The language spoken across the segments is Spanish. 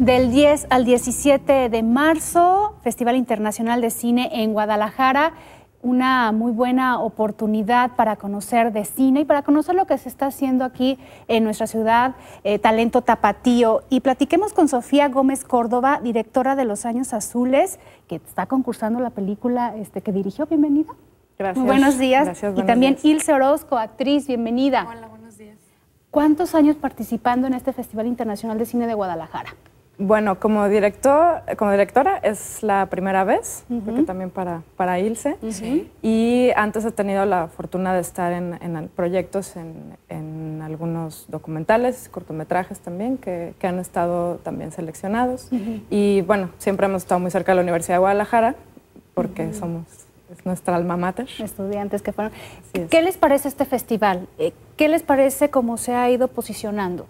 Del 10 al 17 de marzo, Festival Internacional de Cine en Guadalajara. Una muy buena oportunidad para conocer de cine y para conocer lo que se está haciendo aquí en nuestra ciudad, eh, Talento Tapatío. Y platiquemos con Sofía Gómez Córdoba, directora de Los Años Azules, que está concursando la película este, que dirigió. Bienvenida. Gracias. Muy buenos días. Gracias, y también Ilse Orozco, actriz, bienvenida. Hola, buenos días. ¿Cuántos años participando en este Festival Internacional de Cine de Guadalajara? Bueno, como, director, como directora es la primera vez, porque también para, para ILSE. Y antes he tenido la fortuna de estar en, proyectos, en, algunos documentales, cortometrajes también, que, han estado también seleccionados. Y bueno, siempre hemos estado muy cerca de la Universidad de Guadalajara, porque somos es nuestra alma mater. Estudiantes que fueron. ¿Qué les parece este festival? Eh, ¿Qué les parece cómo se ha ido posicionando?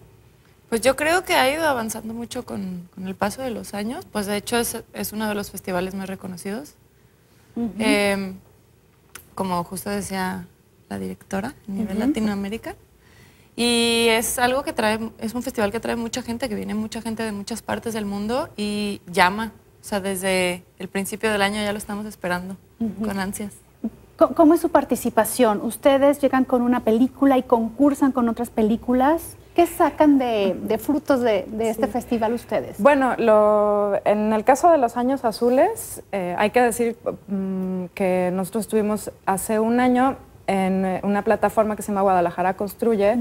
Pues yo creo que ha ido avanzando mucho con, el paso de los años. Pues de hecho es, uno de los festivales más reconocidos. Em, como justo decía la directora, a nivel Latinoamérica. Y es algo que trae, es un festival que trae mucha gente, que viene mucha gente de muchas partes del mundo y llama. O sea, desde el principio del año ya lo estamos esperando con ansias. ¿Cómo es su participación? ¿Ustedes llegan con una película y concursan con otras películas? ¿Qué sacan de, frutos de, este festival ustedes? Bueno, en el caso de los años azules, eh, hay que decir mm, que nosotros estuvimos hace un año en eh, una plataforma que se llama Guadalajara Construye,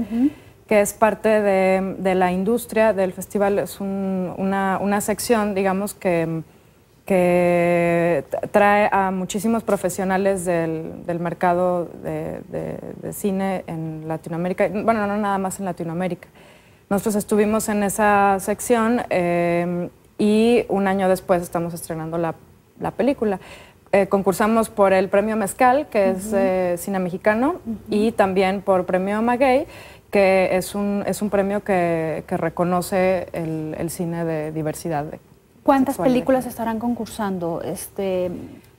que es parte de, la industria del festival, es una sección, digamos, que que trae a muchísimos profesionales del, mercado de, cine en Latinoamérica, bueno, no nada más en Latinoamérica. Nosotros estuvimos en esa sección eh, y un año después estamos estrenando la, película. Eh, concursamos por el Premio Mezcal, que es eh, cine mexicano, y también por Premio Maguey, que es un, es un premio que, reconoce el, el, cine de diversidad, ¿Cuántas películas estarán concursando? Este,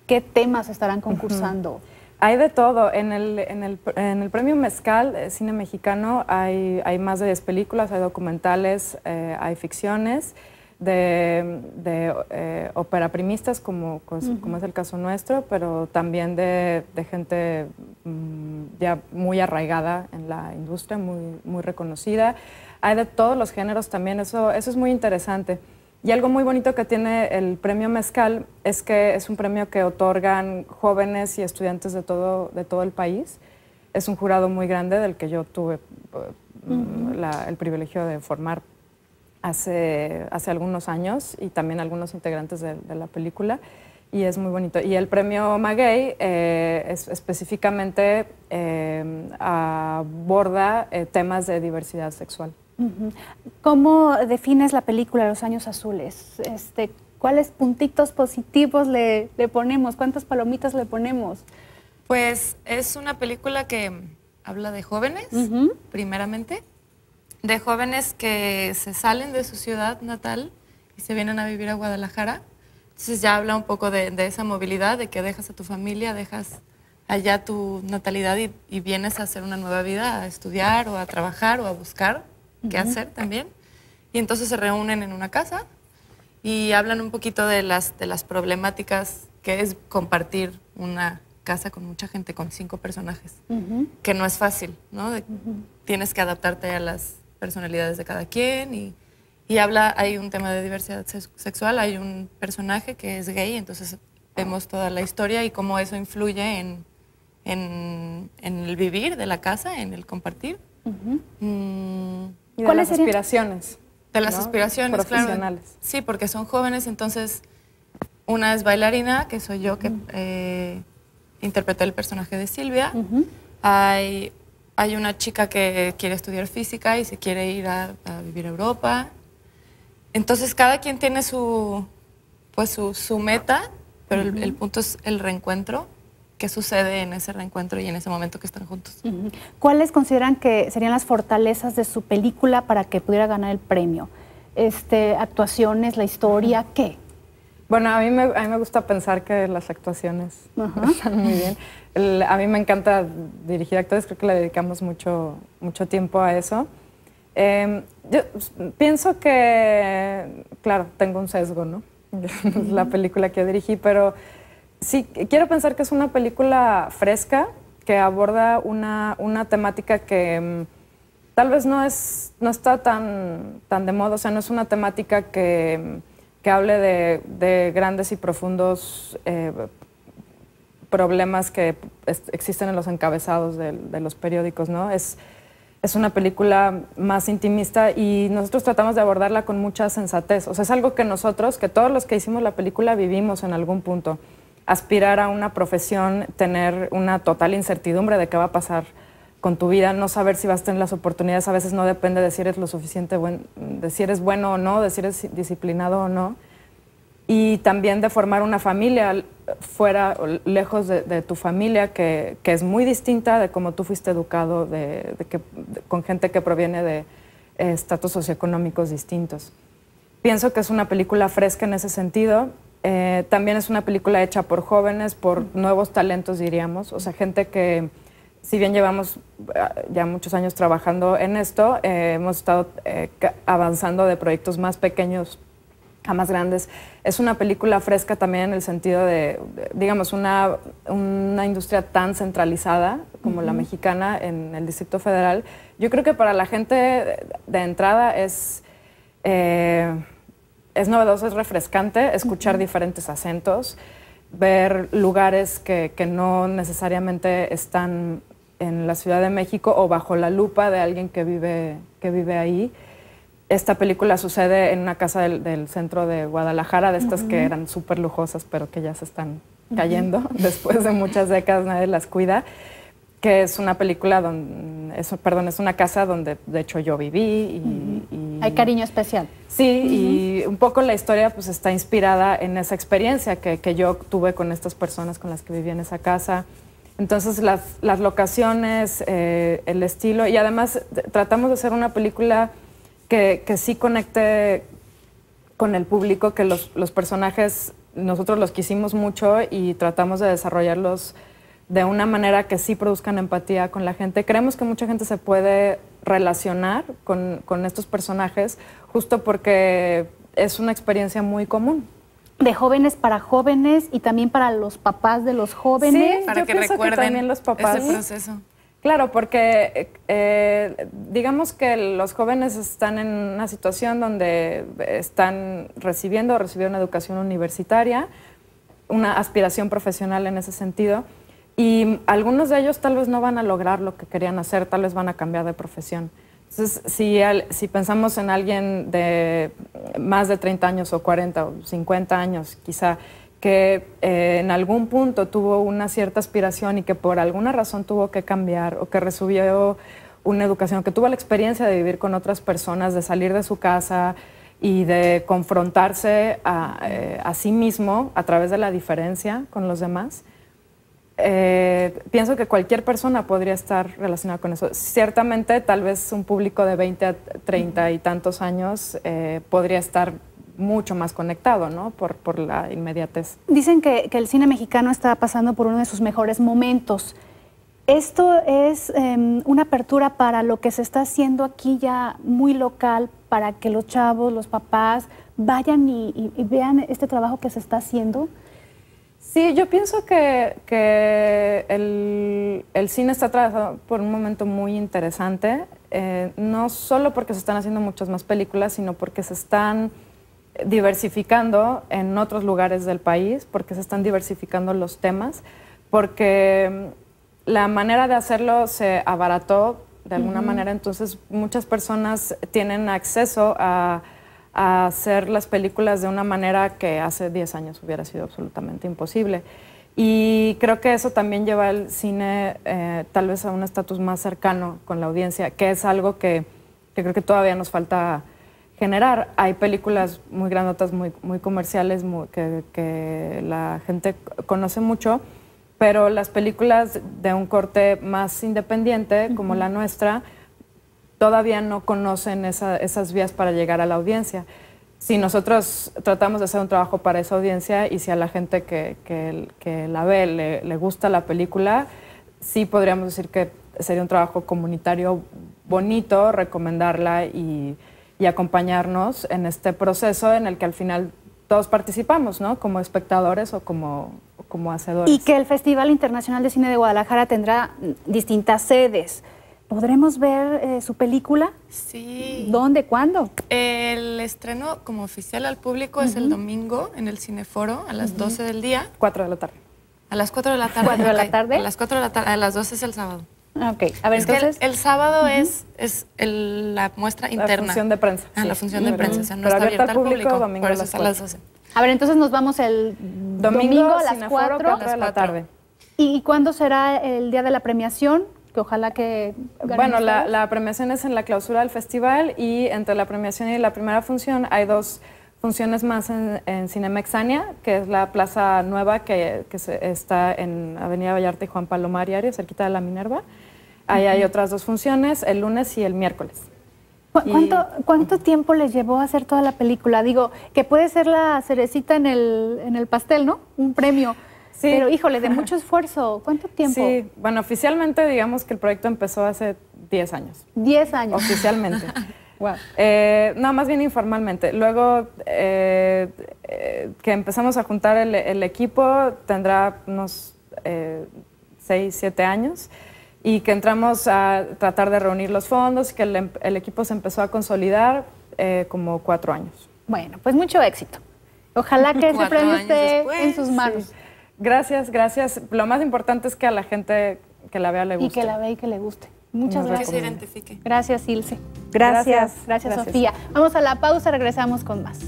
¿Qué temas estarán concursando? Hay de todo. En el, en el, en el Premio Mezcal eh, Cine Mexicano hay, hay, más de 10 películas, hay documentales, eh, hay ficciones de, de eh, operaprimistas, como, como es el caso nuestro, pero también de, de gente mm, ya muy arraigada en la industria, muy, muy reconocida. Hay de todos los géneros también, eso, eso es muy interesante. Y algo muy bonito que tiene el premio Mezcal es que es un premio que otorgan jóvenes y estudiantes de todo, de todo el país. Es un jurado muy grande del que yo tuve eh, el privilegio de formar hace, hace algunos años y también algunos integrantes de, la película. Y es muy bonito. Y el premio Maguey eh, es, específicamente eh, aborda temas de diversidad sexual. ¿Cómo defines la película Los Años Azules? Este, ¿Cuáles puntitos positivos le, ponemos? ¿Cuántas palomitas le ponemos? Pues es una película que habla de jóvenes, primeramente, de jóvenes que se salen de su ciudad natal y se vienen a vivir a Guadalajara. Entonces ya habla un poco de, esa movilidad, de que dejas a tu familia, dejas allá tu natalidad y, y, vienes a hacer una nueva vida, a estudiar o a trabajar o a buscar que hacer también. Y entonces se reúnen en una casa y hablan un poquito de las, de las problemáticas que es compartir una casa con mucha gente, con cinco personajes, que no es fácil, ¿no? Tienes que adaptarte a las personalidades de cada quien y, y habla, hay un tema de diversidad sexual, hay un personaje que es gay, entonces vemos toda la historia y cómo eso influye en, en, el vivir de la casa, en el compartir. Y ¿Cuáles las aspiraciones? De las aspiraciones, claro. Sí, porque son jóvenes, entonces una es bailarina, que soy yo que eh, interpreté el personaje de Silvia. hay, hay una chica que quiere estudiar física y se quiere ir a, vivir a Europa. Entonces cada quien tiene su, pues, su, su meta, pero el, punto es el reencuentro qué sucede en ese reencuentro y en ese momento que están juntos. ¿Cuáles consideran que serían las fortalezas de su película para que pudiera ganar el premio? Este, actuaciones, la historia, ¿qué? Bueno, a mí, me, a mí me gusta pensar que las actuaciones están muy bien. a mí me encanta dirigir actores, creo que le dedicamos mucho, mucho tiempo a eso. Em, yo pienso que, claro, tengo un sesgo, ¿no? la película que dirigí, pero sí, quiero pensar que es una película fresca que aborda una, temática que mm, tal vez no, es, no está tan, de moda, o sea, no es una temática que, mm, hable de, grandes y profundos eh, problemas que existen en los encabezados de, los periódicos, ¿no? Es, es una película más intimista y nosotros tratamos de abordarla con mucha sensatez. O sea, es algo que nosotros, que todos los que hicimos la película, vivimos en algún punto aspirar a una profesión, tener una total incertidumbre de qué va a pasar con tu vida, no saber si vas a tener las oportunidades, a veces no depende de si eres lo suficiente de si eres bueno o no, de si eres disciplinado o no. Y también de formar una familia fuera, lejos de, tu familia, que, es muy distinta de cómo tú fuiste educado, de, que, con gente que proviene de eh, estatus socioeconómicos distintos. Pienso que es una película fresca en ese sentido eh, también es una película hecha por jóvenes, por nuevos talentos, diríamos. O sea, gente que, si bien llevamos eh, ya muchos años trabajando en esto, eh, hemos estado avanzando de proyectos más pequeños a más grandes. Es una película fresca también en el sentido de, digamos, una, una industria tan centralizada como la mexicana en el Distrito Federal. Yo creo que para la gente de entrada es es novedoso, es refrescante escuchar diferentes acentos, ver lugares que, no necesariamente están en la Ciudad de México o bajo la lupa de alguien que vive, que vive ahí. Esta película sucede en una casa del, centro de Guadalajara, de estas que eran súper lujosas, pero que ya se están cayendo. Después de muchas décadas nadie las cuida que es una película donde, es, perdón, es una casa donde de hecho yo viví. Y, Hay cariño especial. Sí, y un poco la historia pues está inspirada en esa experiencia que, yo tuve con estas personas con las que viví en esa casa. Entonces las, locaciones, eh, el estilo, y además tratamos de hacer una película que, sí conecte con el público, que los, los personajes nosotros los quisimos mucho y tratamos de desarrollarlos de una manera que sí produzcan empatía con la gente. Creemos que mucha gente se puede relacionar con, estos personajes justo porque es una experiencia muy común de jóvenes para jóvenes y también para los papás de los jóvenes. para que pienso recuerden los papás. Ese proceso. Claro, porque eh, digamos que los jóvenes están en una situación donde están recibiendo o recibieron una educación universitaria, una aspiración profesional en ese sentido. Y algunos de ellos tal vez no van a lograr lo que querían hacer, tal vez van a cambiar de profesión. Entonces, si, pensamos en alguien de más de 30 años o 40 o 50 años, quizá, que eh, en algún punto tuvo una cierta aspiración y que por alguna razón tuvo que cambiar o que recibió una educación, que tuvo la experiencia de vivir con otras personas, de salir de su casa y de confrontarse a eh, sí mismo a través de la diferencia con los demás, eh, pienso que cualquier persona podría estar relacionada con eso. Ciertamente, tal vez un público de 20 a 30 y tantos años eh, podría estar mucho más conectado, ¿no? Por, por la inmediatez. Dicen que, el cine mexicano está pasando por uno de sus mejores momentos. Esto es em, una apertura para lo que se está haciendo aquí ya muy local, para que los chavos, los papás, vayan y, y vean este trabajo que se está haciendo. Sí, yo pienso que, el, cine está atravesado por un momento muy interesante, eh, no solo porque se están haciendo muchas más películas, sino porque se están diversificando en otros lugares del país, porque se están diversificando los temas, porque mm, la manera de hacerlo se abarató de alguna manera, entonces muchas personas tienen acceso a a hacer las películas de una manera que hace 10 años hubiera sido absolutamente imposible. Y creo que eso también lleva al cine eh, tal vez a un estatus más cercano con la audiencia, que es algo que, creo que todavía nos falta generar. Hay películas muy grandotas, muy, muy comerciales, que, la gente conoce mucho, pero las películas de un corte más independiente, como la nuestra, todavía no conocen esas vías para llegar a la audiencia. Si nosotros tratamos de hacer un trabajo para esa audiencia y si a la gente que, la ve le, gusta la película, sí podríamos decir que sería un trabajo comunitario bonito recomendarla y, acompañarnos en este proceso en el que al final todos participamos, ¿no? Como espectadores o como, como hacedores. Y que el Festival Internacional de Cine de Guadalajara tendrá distintas sedes. ¿Podremos ver eh, su película? Sí. ¿Dónde? ¿Cuándo? El estreno como oficial al público es el domingo en el Cineforo a las 12 del día. 4 de la tarde. A las 4 de la tarde. ¿4 de la tarde? A las 4 de la tarde. A las 12 es el sábado. Ah, ok, a ver, entonces. el, sábado es, es la muestra interna. La función de prensa. Ah, la función de prensa. O sea, no está abierta al público, domingo a las, 12. A ver, entonces nos vamos el domingo, a las 4, 4 de la tarde. ¿Y cuándo será el día de la premiación? que ojalá que... Bueno, la, premiación es en la clausura del festival y entre la premiación y la primera función hay dos funciones más en, Cinemexania, que es la Plaza Nueva que, que está en Avenida Vallarta y Juan Palomar y Arias, cerquita de la Minerva. Ahí hay otras dos funciones, el lunes y el miércoles. ¿Cuánto, ¿Cuánto tiempo les llevó a hacer toda la película? Digo, que puede ser la cerecita en el, en el pastel, ¿no? Un premio. Pero híjole, de mucho esfuerzo. ¿Cuánto tiempo? Sí, bueno, oficialmente digamos que el proyecto empezó hace 10 años. 10 años. Oficialmente. Eh, no, más bien informalmente. Luego eh, eh, que empezamos a juntar el, equipo, tendrá unos 6, 7 años y que entramos a tratar de reunir los fondos, que el, em, equipo se empezó a consolidar como cuatro años. Bueno, pues mucho éxito. Ojalá que ese premio esté en sus manos. Gracias, gracias. Lo más importante es que a la gente que la vea le guste. Y que la vea y que le guste. Muchas gracias. Que se identifique. Gracias, Ilse. gracias. Gracias, Sofía. Vamos a la pausa, regresamos con más.